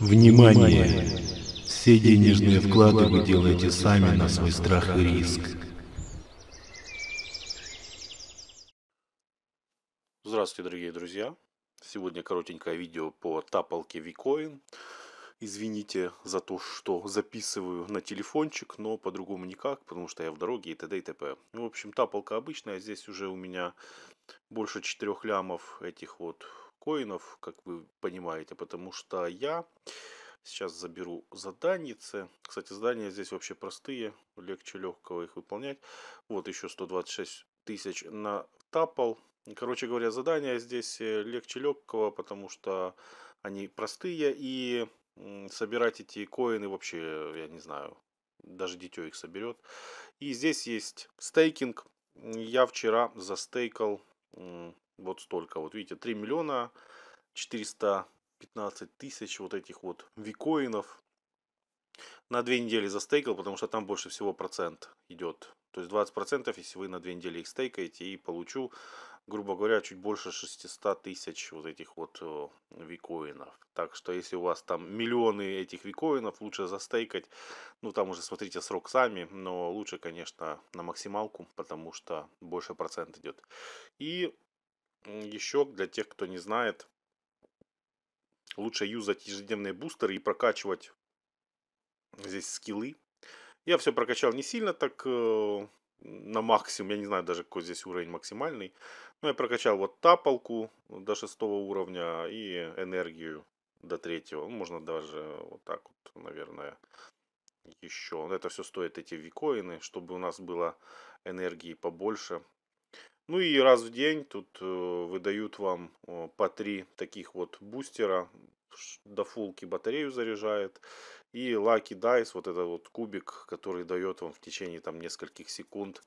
Внимание! Все денежные вклады вы делаете сами на свой страх и риск. Здравствуйте, дорогие друзья! Сегодня коротенькое видео по тапалке Викоин. Извините за то, что записываю на телефончик, но по-другому никак, потому что я в дороге и т.д. и т.п. Ну, в общем, тапалка обычная. Здесь уже у меня больше 4 лямов этих вот коинов, как вы понимаете, потому что я сейчас заберу заданицы. Кстати, задания здесь вообще простые, легче легкого их выполнять. Вот еще 126 тысяч на натапал. Короче говоря, задания здесь э, легче легкого, потому что они простые и собирать эти коины вообще, я не знаю, даже дитё их соберет. И здесь есть стейкинг. Я вчера застейкал вот столько. Вот видите, 3 миллиона 415 тысяч вот этих вот викоинов. На две недели застейкал, потому что там больше всего процент идет. То есть 20%, если вы на две недели их стейкаете, и получу, грубо говоря, чуть больше 600 тысяч вот этих вот э, викоинов. Так что если у вас там миллионы этих викоинов, лучше застейкать. Ну, там уже смотрите срок сами, но лучше, конечно, на максималку, потому что больше процент идет. И еще для тех, кто не знает, лучше юзать ежедневные бустеры и прокачивать здесь скиллы. Я все прокачал не сильно, так э, на максимум, я не знаю даже какой здесь уровень максимальный. Но я прокачал вот тапалку до шестого уровня и энергию до третьего. Ну, можно даже вот так вот, наверное, еще. Это все стоит эти викоины, чтобы у нас было энергии побольше. Ну и раз в день тут э, выдают вам по три таких вот бустера, до фулки батарею заряжает. И Lucky Dice, вот этот вот кубик, который дает вам в течение там нескольких секунд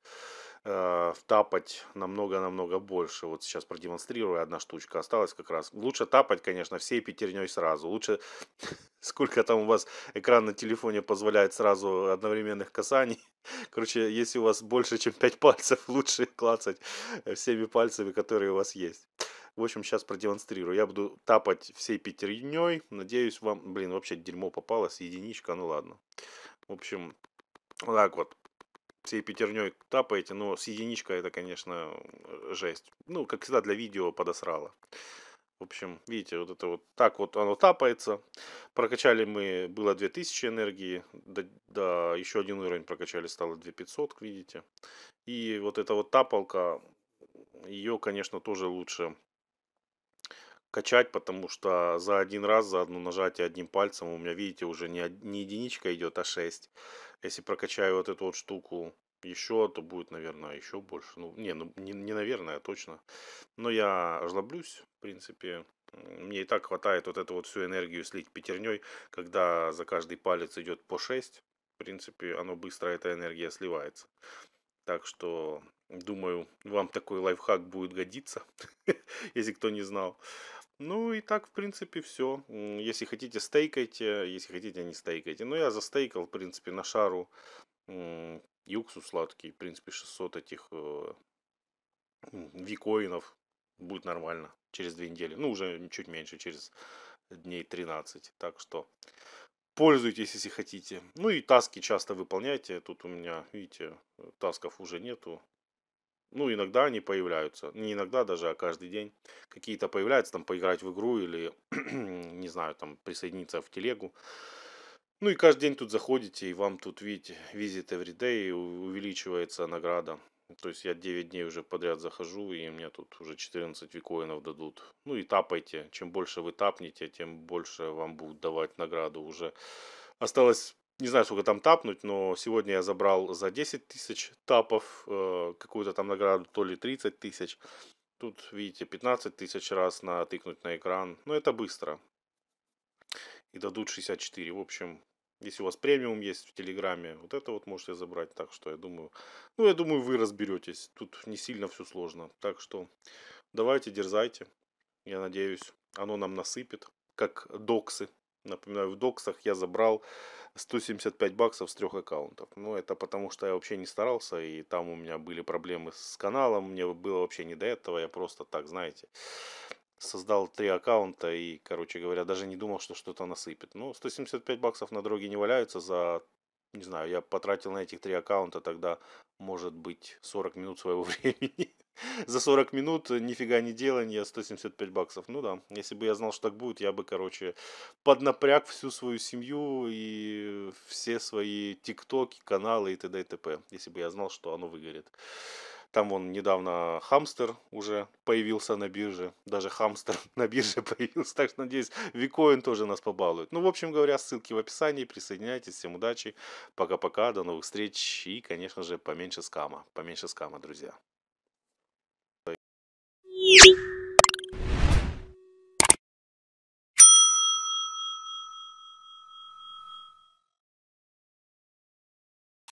э, тапать намного-намного больше. Вот сейчас продемонстрирую, одна штучка осталась как раз. Лучше тапать, конечно, всей пятерней сразу. Лучше, сколько там у вас экран на телефоне позволяет сразу одновременных касаний, Короче, если у вас больше, чем 5 пальцев, лучше клацать э, всеми пальцами, которые у вас есть. В общем, сейчас продемонстрирую. Я буду тапать всей пятерней. Надеюсь, вам, блин, вообще дерьмо попалось. Единичка, ну ладно. В общем, так вот. Всей пятерней тапаете, но с единичкой это, конечно, э, жесть. Ну, как всегда, для видео подосрало. В общем, видите, вот это вот так вот оно тапается. Прокачали мы, было 2000 энергии, да, да еще один уровень прокачали, стало 2500, видите. И вот эта вот тапалка, ее, конечно, тоже лучше качать, потому что за один раз, за одно нажатие одним пальцем у меня, видите, уже не, не единичка идет, а 6. Если прокачаю вот эту вот штуку еще, то будет, наверное, еще больше. Ну, не, ну, не, не наверное, а точно. Но я жлоблюсь, в принципе. Мне и так хватает вот эту вот всю энергию слить пятерней, когда за каждый палец идет по 6. В принципе, оно быстро, эта энергия сливается. Так что, думаю, вам такой лайфхак будет годиться, если кто не знал. Ну и так, в принципе, все. Если хотите, стейкайте. Если хотите, не стейкайте. Но ну, я застейкал, в принципе, на шару и уксус сладкий, в принципе, 600 этих э, викоинов будет нормально через две недели. Ну, уже чуть меньше, через дней 13. Так что пользуйтесь, если хотите. Ну и таски часто выполняйте. Тут у меня, видите, тасков уже нету. Ну, иногда они появляются. Не иногда даже, а каждый день. Какие-то появляются, там, поиграть в игру или, не знаю, там, присоединиться в телегу. Ну и каждый день тут заходите, и вам тут, видите, визит everyday, и увеличивается награда. То есть я 9 дней уже подряд захожу, и мне тут уже 14 викоинов дадут. Ну и тапайте. Чем больше вы тапнете, тем больше вам будут давать награду уже. Осталось, не знаю, сколько там тапнуть, но сегодня я забрал за 10 тысяч тапов э, какую-то там награду, то ли 30 тысяч. Тут, видите, 15 тысяч раз на тыкнуть на экран. Но это быстро. И дадут 64. В общем, если у вас премиум есть в Телеграме, вот это вот можете забрать. Так что я думаю, ну я думаю, вы разберетесь. Тут не сильно все сложно. Так что давайте, дерзайте. Я надеюсь, оно нам насыпет, как доксы. Напоминаю, в доксах я забрал 175 баксов с трех аккаунтов. Но ну, это потому, что я вообще не старался, и там у меня были проблемы с каналом, мне было вообще не до этого, я просто так, знаете, создал три аккаунта и, короче говоря, даже не думал, что что-то насыпет. Ну, 175 баксов на дороге не валяются за, не знаю, я потратил на этих три аккаунта тогда, может быть, 40 минут своего времени. за 40 минут нифига не деланья, 175 баксов. Ну да, если бы я знал, что так будет, я бы, короче, поднапряг всю свою семью и все свои тиктоки, каналы и т.д. и т.п. Если бы я знал, что оно выгорит. Там вон недавно хамстер уже появился на бирже. Даже хамстер на бирже появился. Так что, надеюсь, Викоин тоже нас побалует. Ну, в общем говоря, ссылки в описании. Присоединяйтесь. Всем удачи. Пока-пока. До новых встреч. И, конечно же, поменьше скама. Поменьше скама, друзья.